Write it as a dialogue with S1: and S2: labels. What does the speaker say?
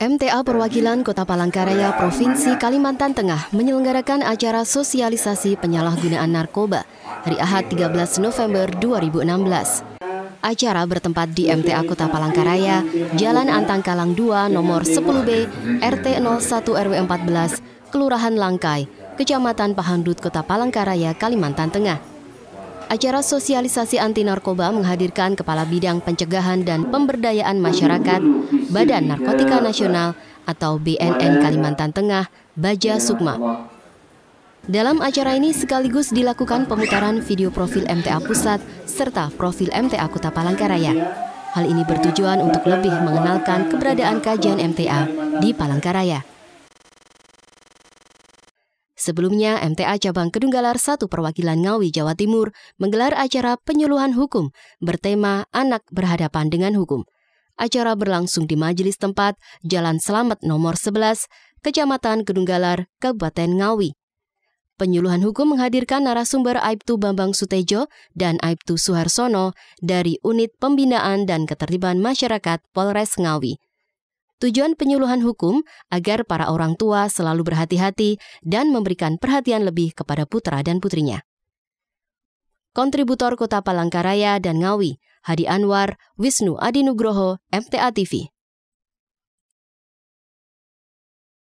S1: MTA Perwakilan Kota Palangkaraya Provinsi Kalimantan Tengah menyelenggarakan acara sosialisasi penyalahgunaan narkoba hari Ahad 13 November 2016. Acara bertempat di MTA Kota Palangkaraya, Jalan Antangkalang 2, nomor 10B, RT 01 RW 14, Kelurahan Langkai, Kecamatan Pahandut, Kota Palangkaraya, Kalimantan Tengah. Acara sosialisasi anti narkoba menghadirkan Kepala Bidang Pencegahan dan Pemberdayaan Masyarakat Badan Narkotika Nasional atau BNN Kalimantan Tengah, Baja Sukma. Dalam acara ini sekaligus dilakukan pemutaran video profil MTA Pusat serta profil MTA Kota Palangkaraya. Hal ini bertujuan untuk lebih mengenalkan keberadaan kajian MTA di Palangkaraya. Sebelumnya, MTA Cabang Kedunggalar satu Perwakilan Ngawi, Jawa Timur menggelar acara penyuluhan hukum bertema Anak Berhadapan dengan Hukum. Acara berlangsung di majelis tempat Jalan Selamat nomor 11, Kecamatan Kedunggalar, Kabupaten Ngawi. Penyuluhan hukum menghadirkan narasumber Aibtu Bambang Sutejo dan Aibtu Suharsono dari Unit Pembinaan dan Ketertiban Masyarakat Polres Ngawi. Tujuan penyuluhan hukum agar para orang tua selalu berhati-hati dan memberikan perhatian lebih kepada putra dan putrinya. Kontributor Kota Palangkaraya dan Ngawi, Hadi Anwar, Wisnu Adinugroho, MTA TV.